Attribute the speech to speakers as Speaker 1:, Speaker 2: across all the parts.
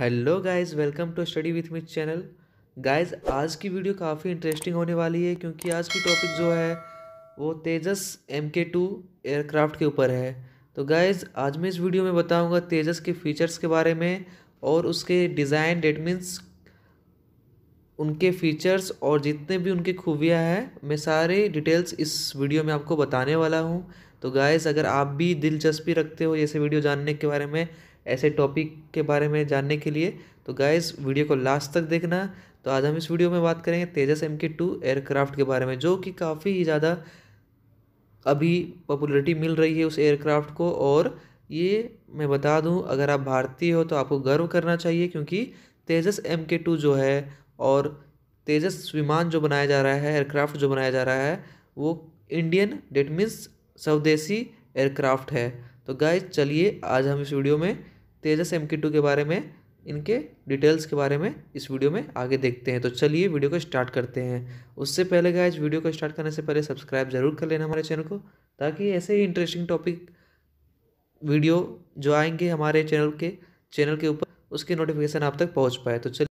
Speaker 1: hello guys welcome to study with myth channel guys आज की video काफ़ी interesting होने वाली है क्योंकि आज की टॉपिक जो है वो Tejas M K two aircraft के ऊपर है तो गाइस आज मैं इस वीडियो में बताऊंगा तेजस के फीचर्स के बारे में और उसके डिज़ाइन डेट मीन्स उनके फीचर्स और जितने भी उनके खूबियाँ हैं मैं सारे डिटेल्स इस वीडियो में आपको बताने वाला हूँ तो गाइज़ अगर आप भी दिलचस्पी रखते हो ऐसे वीडियो जानने के बारे में ऐसे टॉपिक के बारे में जानने के लिए तो गाइस वीडियो को लास्ट तक देखना तो आज हम इस वीडियो में बात करेंगे Tejas M K two aircraft के बारे में जो कि काफ़ी ही ज़्यादा अभी पॉपुलरिटी मिल रही है उस एयरक्राफ्ट को और ये मैं बता दूं अगर आप भारतीय हो तो आपको गर्व करना चाहिए क्योंकि तेजस एम के टू जो है और तेजस विमान जो बनाया जा रहा है एयरक्राफ्ट जो बनाया जा रहा है वो इंडियन डेट मीन्स स्वदेशी एयरक्राफ्ट है तो गाय चलिए आज हम इस वीडियो में तेजस एम के बारे में इनके डिटेल्स के बारे में इस वीडियो में आगे देखते हैं तो चलिए वीडियो को स्टार्ट करते हैं उससे पहले इस वीडियो को स्टार्ट करने से पहले सब्सक्राइब जरूर कर लेना हमारे चैनल को ताकि ऐसे ही इंटरेस्टिंग टॉपिक वीडियो जो आएंगे हमारे चैनल के चैनल के ऊपर उसके नोटिफिकेशन आप तक पहुंच पाए तो चलिए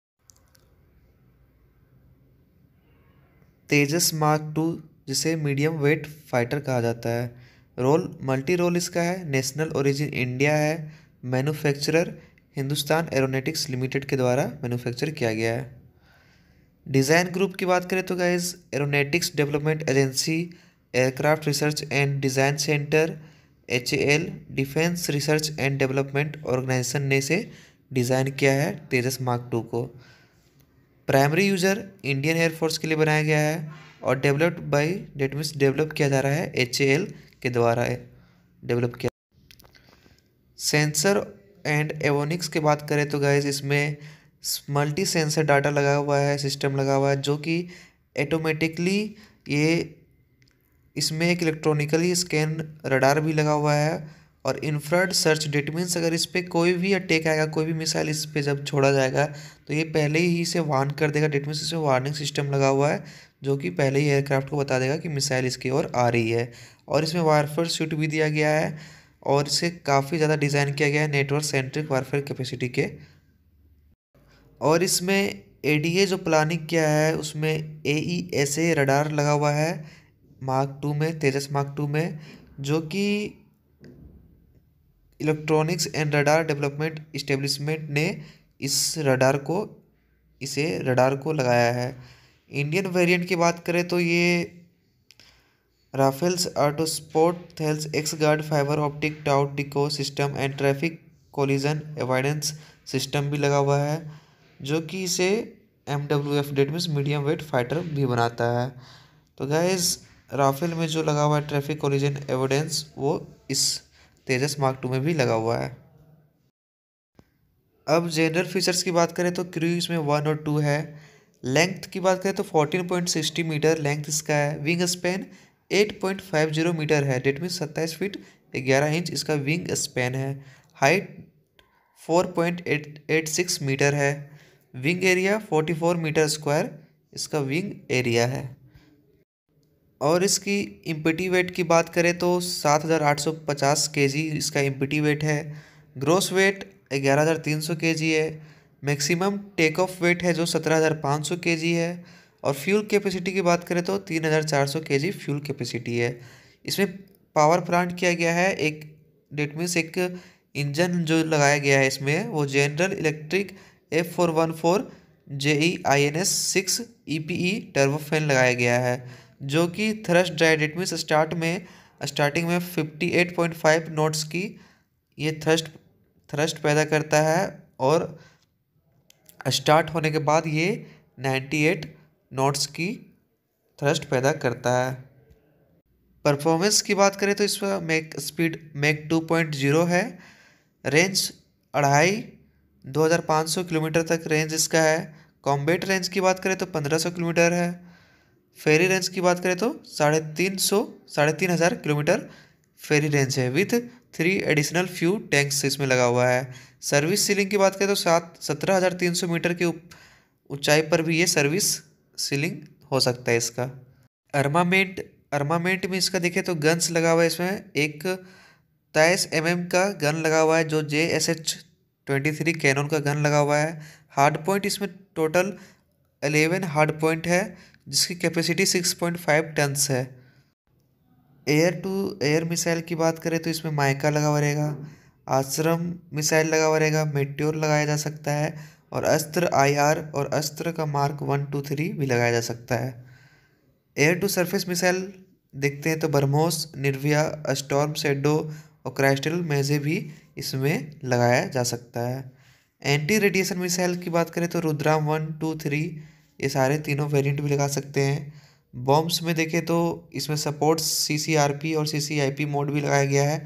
Speaker 1: तेजस मार्क टू जिसे मीडियम वेट फाइटर कहा जाता है रोल मल्टी रोल इसका है नेशनल ओरिजिन इंडिया है मैन्युफैक्चरर हिंदुस्तान एरोनेटिक्स लिमिटेड के द्वारा मैन्युफैक्चर किया गया है डिज़ाइन ग्रुप की बात करें तो guys aeronautics development agency aircraft research and design centre H L defence research and development organisation ने इसे डिज़ाइन किया है तेजस मार्क टू को प्राइमरी यूज़र इंडियन एयरफोर्स के लिए बनाया गया है और developed by that means develop किया जा रहा है एच के द्वारा डेवलप किया सेंसर एंड एवोनिक्स की बात करें तो गाइज इसमें मल्टी सेंसर डाटा लगा हुआ है सिस्टम लगा हुआ है जो कि ऑटोमेटिकली ये इसमें एक इलेक्ट्रॉनिकली स्कैन रडार भी लगा हुआ है और इन्फ्रड सर्च डेट मीन्स अगर इस पर कोई भी अटैक आएगा कोई भी मिसाइल इस पर जब छोड़ा जाएगा तो ये पहले ही इसे वार्न कर देगा डेट मीन्स इसमें वार्निंग सिस्टम लगा हुआ है जो कि पहले ही एयरक्राफ्ट को बता देगा कि मिसाइल इसकी ओर आ रही है और इसमें वायरफर सूट भी दिया गया है और इसे काफ़ी ज़्यादा डिज़ाइन किया गया है नेटवर्क सेंट्रिक वारफेयर कैपेसिटी के और इसमें ए जो प्लानिंग किया है उसमें ए ई एस ए रडार लगा हुआ है मार्क टू में तेजस मार्क टू में जो कि electronics and radar development establishment ने इस रडार को इसे रडार को लगाया है इंडियन वेरिएंट की बात करें तो ये Rafael's sport Thales X guard fibre optic towed decoy system and traffic collision avoidance system भी लगा हुआ है जो कि इसे M W F that mean medium weight fighter भी बनाता है तो गैज़ राफेल में जो लगा हुआ है ट्रैफिक कोलिजन एविडेंस वो इस तेजस मार्क टू में भी लगा हुआ है अब जनरल फीचर्स की बात करें तो क्रूज में वन और टू है लेंथ की बात करें तो fourteen point sixty metre length इसका है wing span eight point five zero metre है डेट मीन सत्ताईस फीट ग्यारह इंच इसका विंग स्पेन है height four point eight eight six metre है wing area forty four metre square इसका wing area है और इसकी इम्पिटी वेट की बात करें तो सात हज़ार आठ सौ पचास के जी इसका इम्पिटी वेट है ग्रोस वेट ग्यारह हज़ार तीन सौ के जी है मैक्सिमम टेक ऑफ वेट है जो सत्रह हज़ार पाँच सौ के जी है और फ्यूल कैपेसिटी की बात करें तो तीन हज़ार चार सौ के जी फ्यूल कैपेसिटी है इसमें पावर प्लांट किया गया है एक डेट मीन्स एक इंजन जो लगाया गया है इसमें वो General Electric F four one four J E I N S six E P E turbofan लगाया गया है जो कि thrust dry that means start में स्टार्टिंग में fifty eight point five knots की ये थ्रस्ट थ्रस्ट पैदा करता है और स्टार्ट होने के बाद ये नाइन्टी एट नोट्स की थ्रस्ट पैदा करता है परफॉर्मेंस की बात करें तो इसमें मैक स्पीड मैक 2.0 है रेंज अढ़ाई 2500 किलोमीटर तक रेंज इसका है कॉम्बेट रेंज की बात करें तो 1500 किलोमीटर है फेरी रेंज की बात करें तो साढ़े तीन सौ साढ़े तीन हज़ार किलोमीटर फेरी रेंज है with three additional fuel tanks इसमें लगा हुआ है सर्विस सीलिंग की बात करें तो सात सत्रह हज़ार तीन सौ मीटर की ऊंचाई पर भी ये सर्विस सीलिंग हो सकता है इसका अर्मामेंट अर्मामेंट में इसका देखें तो गन्स लगा हुआ है इसमें एक तेईस एम mm का गन लगा हुआ है जो J S H twenty three cannon का गन लगा हुआ है हार्ड पॉइंट इसमें टोटल अलेवन हार्ड पॉइंट है जिसकी capacity six point five tons है एयर टू एयर मिसाइल की बात करें तो इसमें माइका लगा हुआ रहेगा आश्रम मिसाइल लगा हुआ रहेगा मेट्योर लगाया जा सकता है और अस्त्र आईआर और अस्त्र का मार्क वन टू थ्री भी लगाया जा सकता है एयर टू सरफेस मिसाइल देखते हैं तो बर्मोस निर्विया स्टॉर्म सेडो और क्राइस्टल मेजे भी इसमें लगाया जा सकता है एंटी रेडिएशन मिसाइल की बात करें तो रुद्राम वन टू थ्री ये सारे तीनों वेरिएंट भी लगा सकते हैं बॉम्ब्स में देखें तो इसमें सपोर्ट सीसीआरपी और सीसीआईपी मोड भी लगाया गया है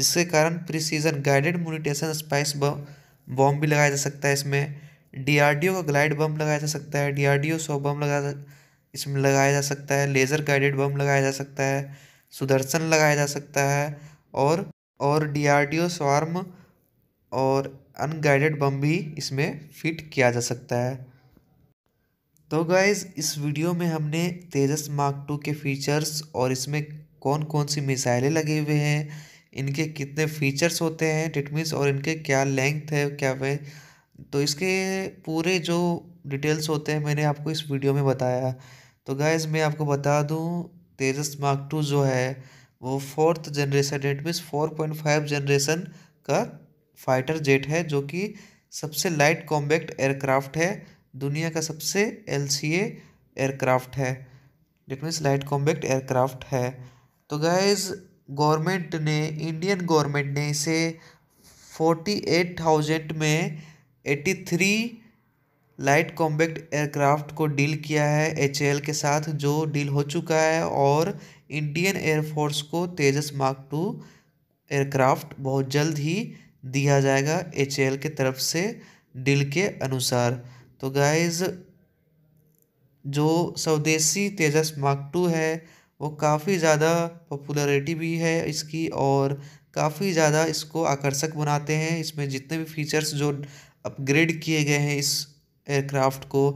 Speaker 1: जिसके कारण precision guided munition spice bomb bomb भी लगाया जा सकता है इसमें डीआरडीओ का ग्लाइड बम लगाया जा सकता है डीआरडीओ सौ बम लगा इसमें लगाया जा सकता है लेज़र गाइडेड बम लगाया जा सकता है सुदर्शन लगाया जा सकता है और और डीआरडीओ स्वार्म और अनगाइडेड बम भी इसमें फिट किया जा सकता है तो गाइज़ इस वीडियो में हमने तेजस मार्क टू के फीचर्स और इसमें कौन कौन सी मिसाइलें लगे हुए हैं इनके कितने फीचर्स होते हैं डिटमीस और इनके क्या लेंथ है क्या वे तो इसके पूरे जो डिटेल्स होते हैं मैंने आपको इस वीडियो में बताया तो गाइज मैं आपको बता दूं तेजस मार्क टू जो है वो fourth generation that means four point five generation का फाइटर जेट है जो कि सबसे लाइट कॉम्बैक्ट एयरक्राफ्ट है दुनिया का सबसे एल एयरक्राफ्ट है that means light combat aircraft है तो गैज़ गवर्नमेंट ने इंडियन गवर्नमेंट ने इसे फोर्टी एट थाउजेंड में eighty three light combat aircraft को डील किया है एच के साथ जो डील हो चुका है और इंडियन एयरफोर्स को तेजस मार्क टू एयरक्राफ्ट बहुत जल्द ही दिया जाएगा एच के तरफ से डील के अनुसार तो गाइज जो स्वदेशी तेजस मार्क टू है वो काफ़ी ज़्यादा पॉपुलरिटी भी है इसकी और काफ़ी ज़्यादा इसको आकर्षक बनाते हैं इसमें जितने भी फीचर्स जो अपग्रेड किए गए हैं इस एयरक्राफ्ट को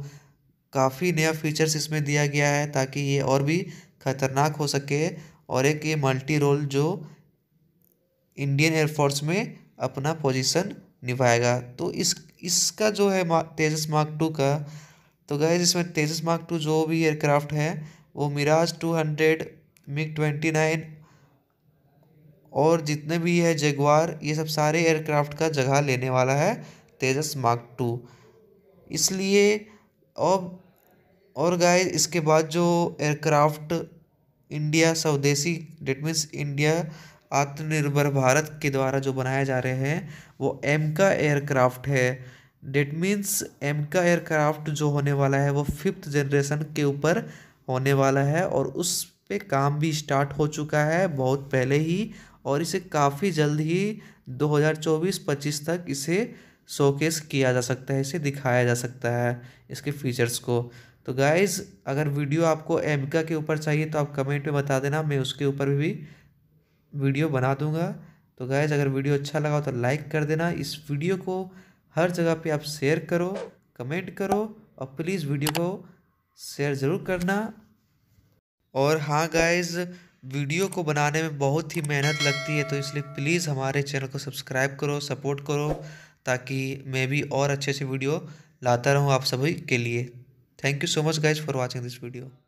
Speaker 1: काफ़ी नया फीचर्स इसमें दिया गया है ताकि ये और भी खतरनाक हो सके और एक ये मल्टी रोल जो इंडियन एयरफोर्स में अपना पोजीशन निभाएगा तो इस इसका जो है तेजस मार्क टू का तो गए इसमें तेजस मार्क टू जो भी एयरक्राफ्ट है वो Mirage two hundred MiG twenty nine और जितने भी है जगवार ये सब सारे एयरक्राफ्ट का जगह लेने वाला है तेजस मार्क टू इसलिए अब और गाय इसके बाद जो एयरक्राफ्ट इंडिया स्वदेशी डेट मीन्स इंडिया आत्मनिर्भर भारत के द्वारा जो बनाए जा रहे हैं वो एम का एयरक्राफ्ट है डेट मीन्स एम का एयरक्राफ्ट जो होने वाला है वो फिफ्थ जनरेशन के ऊपर होने वाला है और उस पे काम भी स्टार्ट हो चुका है बहुत पहले ही और इसे काफ़ी जल्द ही 2024-25 तक इसे शोकेस किया जा सकता है इसे दिखाया जा सकता है इसके फीचर्स को तो गाइज़ अगर वीडियो आपको एमका के ऊपर चाहिए तो आप कमेंट में बता देना मैं उसके ऊपर भी वीडियो बना दूंगा तो गाइज़ अगर वीडियो अच्छा लगा तो लाइक कर देना इस वीडियो को हर जगह पे आप शेयर करो कमेंट करो और प्लीज़ वीडियो को शेयर ज़रूर करना और हाँ गाइज़ वीडियो को बनाने में बहुत ही मेहनत लगती है तो इसलिए प्लीज़ हमारे चैनल को सब्सक्राइब करो सपोर्ट करो ताकि मैं भी और अच्छे से वीडियो लाता रहूँ आप सभी के लिए thank you so much guys for watching this video